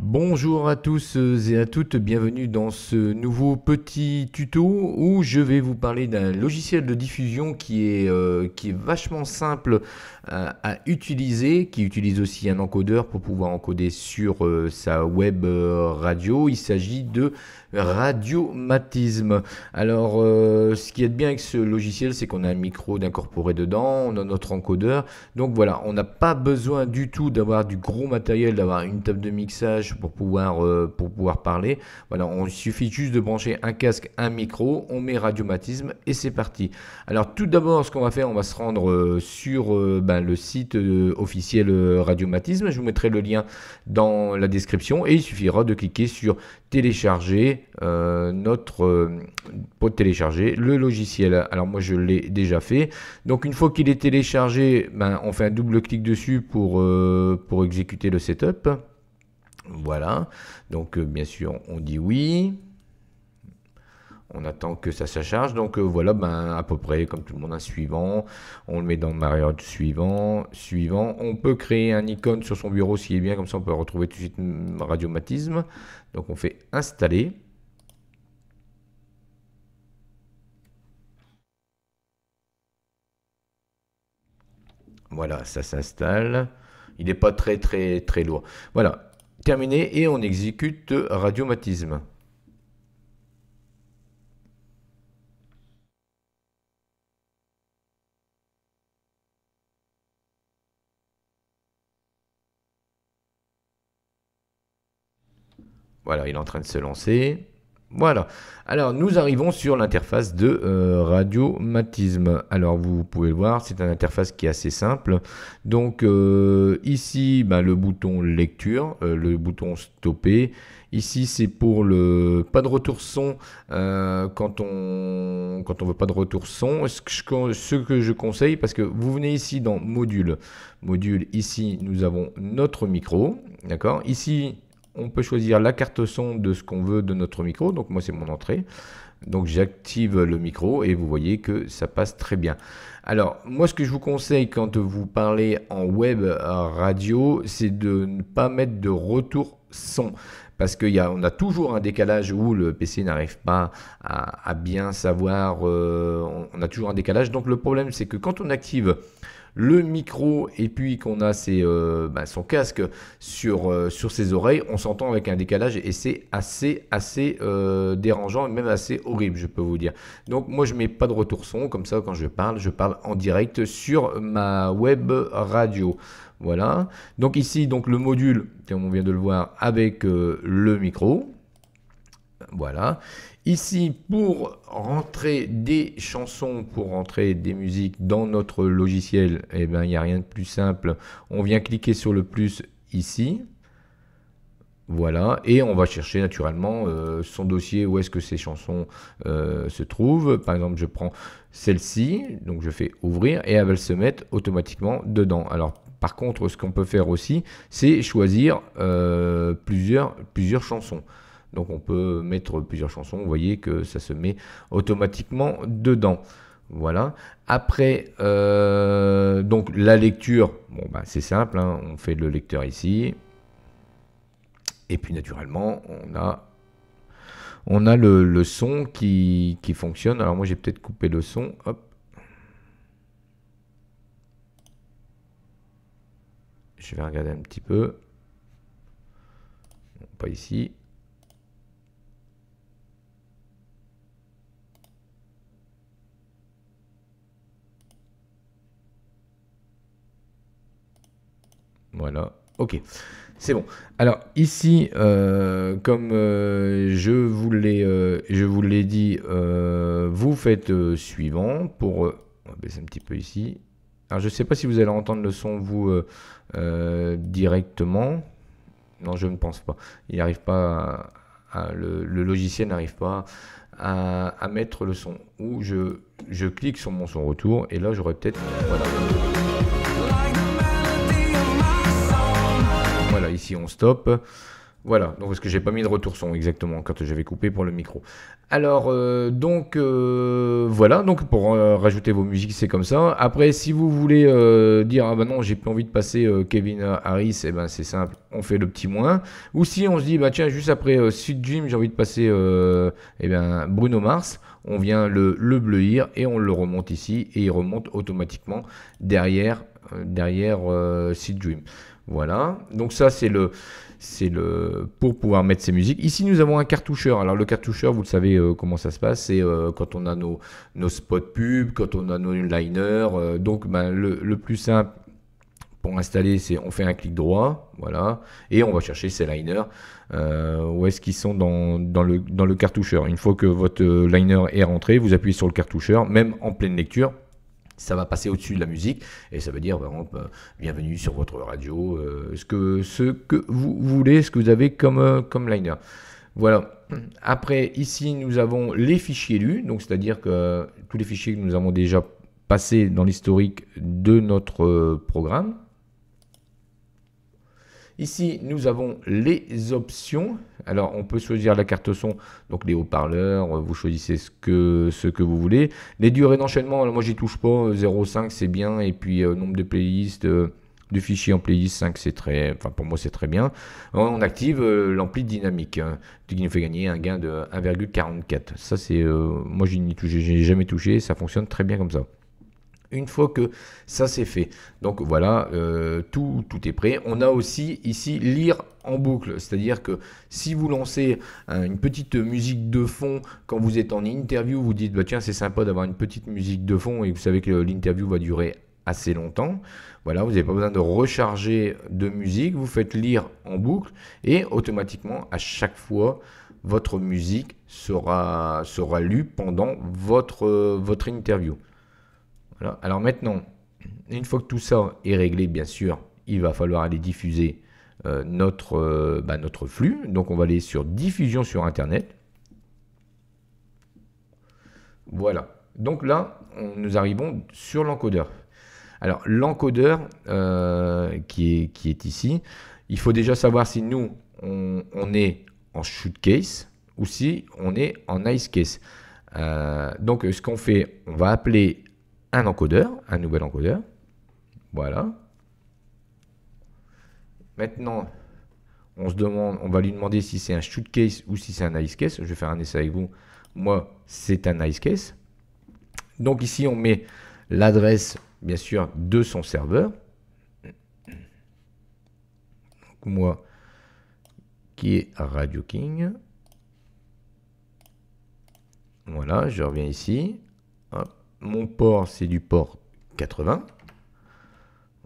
Bonjour à tous euh, et à toutes, bienvenue dans ce nouveau petit tuto où je vais vous parler d'un logiciel de diffusion qui est, euh, qui est vachement simple euh, à, utiliser, qui utilise aussi un encodeur pour pouvoir encoder sur sa web radio. Il s'agit de radiomatisme. Alors, euh, ce qui est bien avec ce logiciel, c'est qu'on a un micro d'incorporé dedans, on a notre encodeur. Donc voilà, on n'a pas besoin du tout d'avoir du gros matériel, d'avoir une table de mixage pour pouvoir, euh, pour pouvoir parler. Voilà, on suffit juste de brancher un casque, un micro, on met radiomatisme et c'est parti. Alors tout d'abord, ce qu'on va faire, on va se rendre euh, sur ben, le site officiel radiomatisme. Je vous mettrai le lien dans la description et il suffira de cliquer sur télécharger euh, notre euh, pour télécharger le logiciel. Alors moi je l'ai déjà fait. Donc une fois qu'il est téléchargé, ben, on fait un double clic dessus pour euh, exécuter le setup. Voilà. Donc bien sûr on dit oui on attend que ça se charge. Donc euh, voilà, ben, à peu près comme tout le monde, un suivant. On le met dans Marriott suivant, suivant. On peut créer un icône sur son bureau s'il est bien, comme ça on peut retrouver tout de suite radiomatisme. Donc on fait installer. Voilà, ça s'installe. Il n'est pas très très très lourd. Voilà, terminé et on exécute euh, radiomatisme. Voilà, il est en train de se lancer. Voilà. Alors, nous arrivons sur l'interface de euh, radiomatisme. Alors, vous pouvez le voir, c'est une interface qui est assez simple. Donc, euh, ici, bah, le bouton lecture, euh, le bouton stopper. Ici, c'est pour le pas de retour son quand on quand on veut pas de retour son. Ce que, ce que je conseille, parce que vous venez ici dans module, module. Ici, nous avons notre micro, d'accord. Ici, on peut choisir la carte son de ce qu'on veut de notre micro. Donc moi c'est mon entrée. Donc j'active le micro et vous voyez que ça passe très bien. Alors moi ce que je vous conseille quand vous parlez en web radio, c'est de ne pas mettre de retour son parce qu'on a, a, toujours un décalage où le PC n'arrive pas à, bien savoir, euh, on, a toujours un décalage. Donc le problème c'est que quand on active le micro et puis qu'on a euh, bah, son casque sur, euh, sur ses oreilles, on s'entend avec un décalage et c'est assez, assez euh, dérangeant et même assez horrible, je peux vous dire. Donc moi, je mets pas de retour son, comme ça, quand je parle, je parle en direct sur ma web radio. Voilà. Donc ici, donc le module, comme on vient de le voir, avec le micro. Voilà. Ici, pour rentrer des chansons, pour rentrer des musiques dans notre logiciel, eh ben, il n'y a rien de plus simple. On vient cliquer sur le plus ici. Voilà, et on va chercher naturellement euh, son dossier où est-ce que ces chansons euh, se trouvent. Par exemple, je prends celle-ci, donc je fais ouvrir et elle va se mettre automatiquement dedans. Alors, par contre, ce qu'on peut faire aussi, c'est choisir euh, plusieurs, plusieurs chansons. Donc on peut mettre plusieurs chansons, vous voyez que ça se met automatiquement dedans. Voilà. Après, euh, donc la lecture, bon bah, c'est simple, hein. on fait le lecteur ici. Et puis naturellement, on a, on a le, son qui, fonctionne. Alors moi j'ai peut-être coupé le son. Je vais regarder un petit peu. pas ici. Voilà, ok. C'est bon. Alors ici, euh, comme euh, je vous l'ai, euh, je vous dit, vous faites suivant pour. on va baisser un petit peu ici. Alors je ne sais pas si vous allez entendre le son vous directement. Non, je ne pense pas. Il n'arrive pas. À, le, logiciel n'arrive pas à, mettre le son. Ou je, je clique sur mon son retour et là j'aurais peut-être. Voilà. ici on stoppe. Voilà, donc parce que j'ai pas mis de retour son exactement quand j'avais coupé pour le micro. Alors euh, donc euh, voilà, donc pour euh, rajouter vos musiques c'est comme ça. Après si vous voulez dire ah ben non j'ai plus envie de passer Kevin Harris, et eh ben c'est simple, on fait le petit moins. Ou si on se dit bah tiens juste après suite Jim j'ai envie de passer et eh ben Bruno Mars, on vient le, le bleuir et on le remonte ici et il remonte automatiquement derrière euh, derrière euh, Seed Dream. Voilà, donc ça c'est le, c'est le pour pouvoir mettre ces musiques. Ici nous avons un cartoucheur. Alors le cartoucheur, vous le savez euh, comment ça se passe, c'est quand on a nos, nos spots pubs, quand on a nos liners. donc ben, le, plus simple pour installer, c'est on fait un clic droit, voilà, et on va chercher ces liners. où est-ce qu'ils sont dans, le, dans le cartoucheur Une fois que votre liner est rentré, vous appuyez sur le cartoucheur, même en pleine lecture, ça va passer au-dessus de la musique et ça veut dire vraiment euh, bienvenue sur votre radio euh, ce que ce que vous voulez ce que vous avez comme euh, comme liner voilà après ici nous avons les fichiers lus donc c'est à dire que tous les fichiers que nous avons déjà passés dans l'historique de notre programme Ici, nous avons les options. Alors, on peut choisir la carte son, donc les haut-parleurs, euh, vous choisissez ce que, ce que vous voulez. Les durées d'enchaînement, moi, j'y touche pas. 0,5, euh, c'est bien. Et puis, euh, nombre de playlists... de fichiers en playlist 5, c'est très, enfin pour moi c'est très bien. On active l'ampli dynamique ce hein, qui nous fait gagner un gain de 1,44. Ça c'est, moi je n'y ai jamais touché, ça fonctionne très bien comme ça une fois que ça c'est fait. Donc voilà, euh, tout, est prêt. On a aussi ici lire en boucle, c'est-à-dire que si vous lancez une petite musique de fond quand vous êtes en interview, vous dites bah tiens c'est sympa d'avoir une petite musique de fond et vous savez que l'interview va durer assez longtemps. Voilà, vous n'avez pas besoin de recharger de musique, vous faites lire en boucle et automatiquement à chaque fois votre musique sera, lue pendant votre interview. Alors maintenant, une fois que tout ça est réglé, bien sûr, il va falloir aller diffuser euh, notre, euh, bah, notre flux. Donc on va aller sur diffusion sur Internet. Voilà. Donc là, nous arrivons sur l'encodeur. Alors l'encodeur euh, qui, est, qui est ici, il faut déjà savoir si nous, on, on est en shoot case ou si on est en ice case. donc ce qu'on fait, on va appeler un encodeur, un nouvel encodeur. Voilà. Maintenant, on, se demande, on va lui demander si c'est un shoot case ou si c'est un ice case. Je vais faire un essai avec vous. Moi, c'est un ice case. Donc ici, on met l'adresse, bien sûr, de son serveur. moi, qui est Radio King. Voilà, je reviens ici. Mon port, c'est du port 80.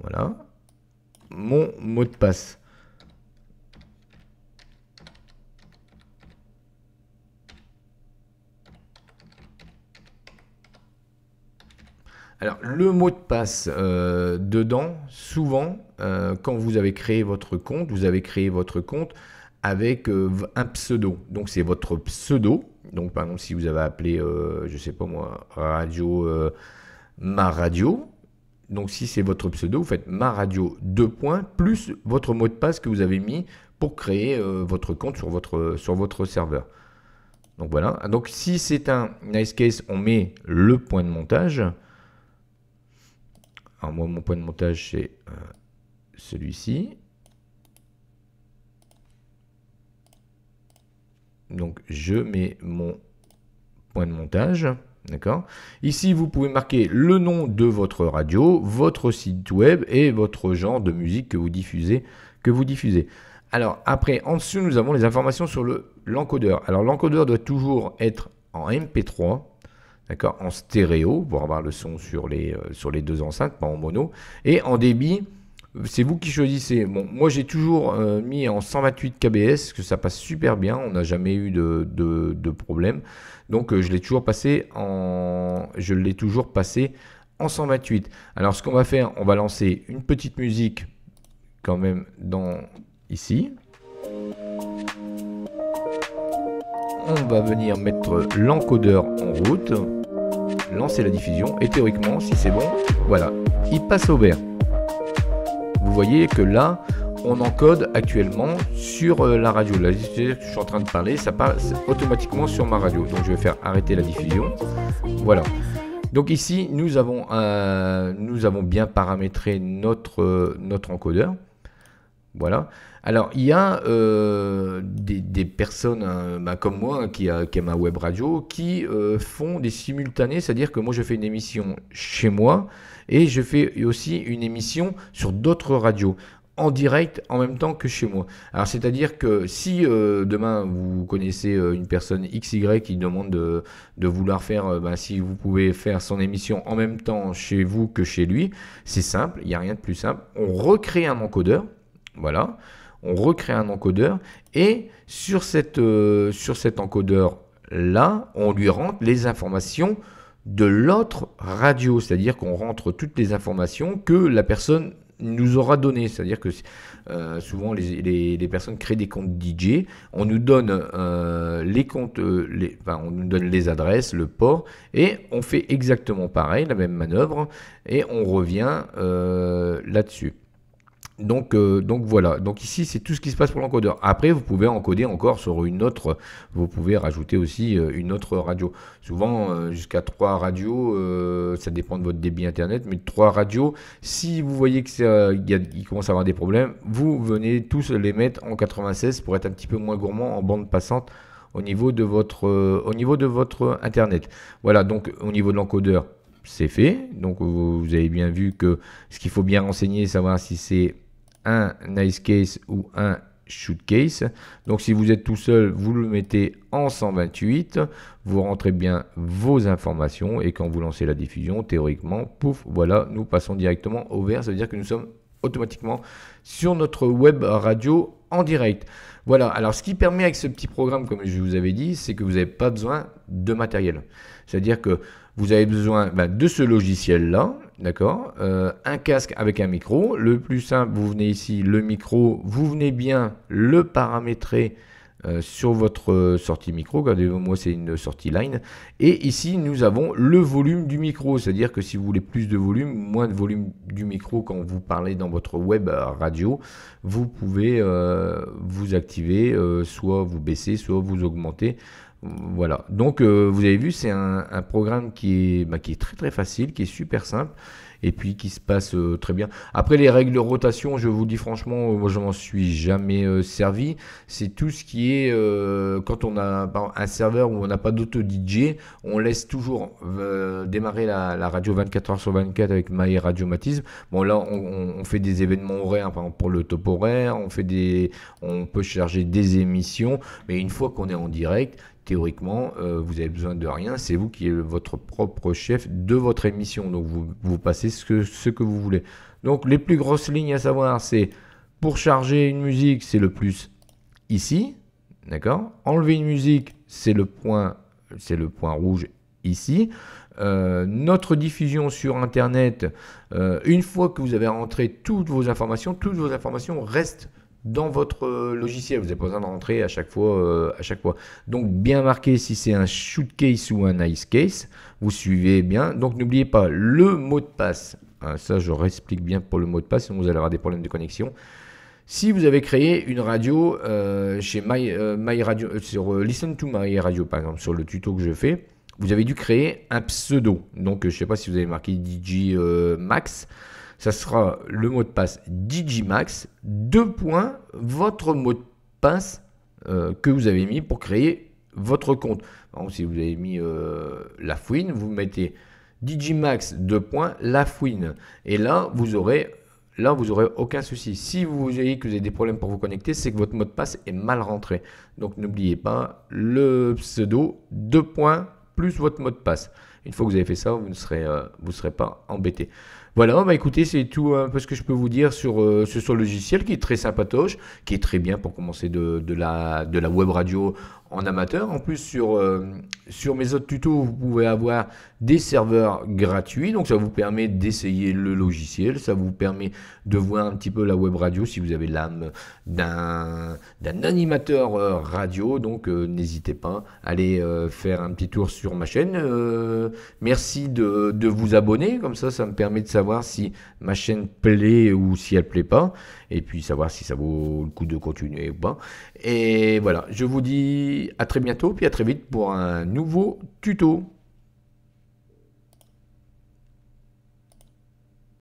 Voilà. Mon mot de passe. Alors, le mot de passe euh, dedans, souvent, euh, quand vous avez créé votre compte, vous avez créé votre compte avec euh, un pseudo. Donc, c'est votre pseudo donc, par exemple, si vous avez appelé, euh, je ne sais pas moi, radio, euh, ma radio, donc si c'est votre pseudo, vous faites ma radio deux points plus votre mot de passe que vous avez mis pour créer euh, votre compte sur votre, sur votre serveur. Donc voilà. Ah, donc si c'est un nice case, on met le point de montage. Alors moi, mon point de montage, c'est celui-ci. Donc je mets mon point de montage. D'accord Ici, vous pouvez marquer le nom de votre radio, votre site web et votre genre de musique que vous diffusez. Que vous diffusez. Alors après, en dessous, nous avons les informations sur l'encodeur. Alors l'encodeur doit toujours être en MP3, d'accord En stéréo, pour avoir le son sur les, euh, sur les deux enceintes, pas en mono. Et en débit, c'est vous qui choisissez. Bon, moi j'ai toujours euh, mis en 128 kbs, que ça passe super bien, on n'a jamais eu de, problème. Donc euh, je l'ai toujours passé en. Je l'ai toujours passé en 128. Alors ce qu'on va faire, on va lancer une petite musique quand même dans ici. On va venir mettre l'encodeur en route, lancer la diffusion et théoriquement, si c'est bon, voilà, il passe au vert. Vous voyez que là, on encode actuellement sur euh, la radio. Là, je suis en train de parler, ça passe automatiquement sur ma radio. Donc je vais faire arrêter la diffusion. Voilà. Donc ici, nous avons, un, nous avons bien paramétré notre, euh, notre encodeur. Voilà. Alors, il y a euh, des, personnes euh, bah, comme moi qui, a, qui ma web radio qui euh, font des simultanés, c'est-à-dire que moi je fais une émission chez moi et je fais aussi une émission sur d'autres radios en direct en même temps que chez moi. Alors c'est-à-dire que si demain vous connaissez une personne XY qui demande de, vouloir faire, ben, si vous pouvez faire son émission en même temps chez vous que chez lui, c'est simple, il n'y a rien de plus simple. On recrée un encodeur, voilà. On recrée un encodeur et sur, euh, sur cet encodeur là, on lui rentre les informations de l'autre radio, c'est-à-dire qu'on rentre toutes les informations que la personne nous aura données, C'est-à-dire que euh, souvent les, personnes créent des comptes DJ, on nous donne euh, les comptes, les, on nous donne les adresses, le port, et on fait exactement pareil, la même manœuvre, et on revient là-dessus. Euh, donc, voilà, donc ici c'est tout ce qui se passe pour l'encodeur. Après vous pouvez encoder encore sur une autre, vous pouvez rajouter aussi euh, une autre radio. Souvent euh, jusqu'à 3 radios, ça dépend de votre débit internet, mais trois radios, si vous voyez qu'il commence à avoir des problèmes, vous venez tous les mettre en 96 pour être un petit peu moins gourmand en bande passante au niveau de votre, au niveau de votre internet. Voilà, donc au niveau de l'encodeur, c'est fait. Donc vous, vous avez bien vu que ce qu'il faut bien renseigner, savoir si c'est un nice case ou un shoot case. Donc si vous êtes tout seul, vous le mettez en 128, vous rentrez bien vos informations et quand vous lancez la diffusion, théoriquement, pouf, voilà, nous passons directement au vert, ça veut dire que nous sommes automatiquement sur notre web radio en direct. Voilà, alors ce qui permet avec ce petit programme, comme je vous avais dit, c'est que vous n'avez pas besoin de matériel. C'est-à-dire que vous avez besoin ben, de ce logiciel-là, d'accord euh, Un casque avec un micro. Le plus simple, vous venez ici, le micro, vous venez bien le paramétrer euh, sur votre euh, sortie micro. Regardez, moi c'est une sortie line. Et ici, nous avons le volume du micro. C'est-à-dire que si vous voulez plus de volume, moins de volume du micro quand vous parlez dans votre web radio, vous pouvez vous activer, soit vous baisser, soit vous augmenter voilà. Donc, euh, vous avez vu, c'est un, programme qui est, bah, qui est très très facile, qui est super simple et puis qui se passe euh, très bien. Après les règles de rotation, je vous dis franchement, euh, moi je m'en suis jamais servi. C'est tout ce qui est quand on a un serveur où on n'a pas d'auto DJ, on laisse toujours démarrer la, radio 24 h sur 24 avec My Radiomatisme. Bon là, on, fait des événements horaires, pour le top horaire, on fait des, on peut charger des émissions, mais une fois qu'on est en direct, théoriquement, euh, vous avez besoin de rien. C'est vous qui êtes votre propre chef de votre émission. Donc, vous, vous passez ce que, ce que vous voulez. Donc, les plus grosses lignes à savoir, c'est pour charger une musique, c'est le plus ici. D'accord Enlever une musique, c'est le point c'est le point rouge ici. Euh, notre diffusion sur Internet, euh, une fois que vous avez rentré toutes vos informations, toutes vos informations restent dans votre euh, logiciel. Vous n'avez pas besoin de rentrer à chaque fois. Euh, à chaque fois. Donc bien marqué si c'est un shoot case ou un ice case. Vous suivez bien. Donc n'oubliez pas le mot de passe. Ah, ça, je réexplique bien pour le mot de passe, sinon vous allez avoir des problèmes de connexion. Si vous avez créé une radio euh, chez My, Radio, sur Listen to My Radio par exemple, sur le tuto que je fais, vous avez dû créer un pseudo. Donc je ne sais pas si vous avez marqué DJ Max ça sera le mot de passe Digimax, deux points, votre mot de passe euh, que vous avez mis pour créer votre compte. Par si vous avez mis euh, la fouine, vous mettez Digimax, deux points, la fouine. Et là, vous aurez là vous n'aurez aucun souci. Si vous voyez que vous avez des problèmes pour vous connecter, c'est que votre mot de passe est mal rentré. Donc n'oubliez pas le pseudo, deux points plus votre mot de passe. Une fois que vous avez fait ça, vous ne serez, euh, vous serez pas embêté. Voilà, bah écoutez, c'est tout euh, un peu ce que je peux vous dire sur euh, ce logiciel qui est très sympatoche, qui est très bien pour commencer de, la, de la web radio en amateur. En plus, sur, euh, sur mes autres tutos, vous pouvez avoir des serveurs gratuits. Donc, ça vous permet d'essayer le logiciel. Ça vous permet de voir un petit peu la web radio si vous avez l'âme d'un animateur euh, radio. Donc, euh, n'hésitez pas à aller faire un petit tour sur ma chaîne. merci de, de, vous abonner. Comme ça, ça me permet de savoir si ma chaîne plaît ou si elle plaît pas. Et puis, savoir si ça vaut le coup de continuer ou pas. Et voilà, je vous dis à très bientôt, puis à très vite pour un nouveau tuto.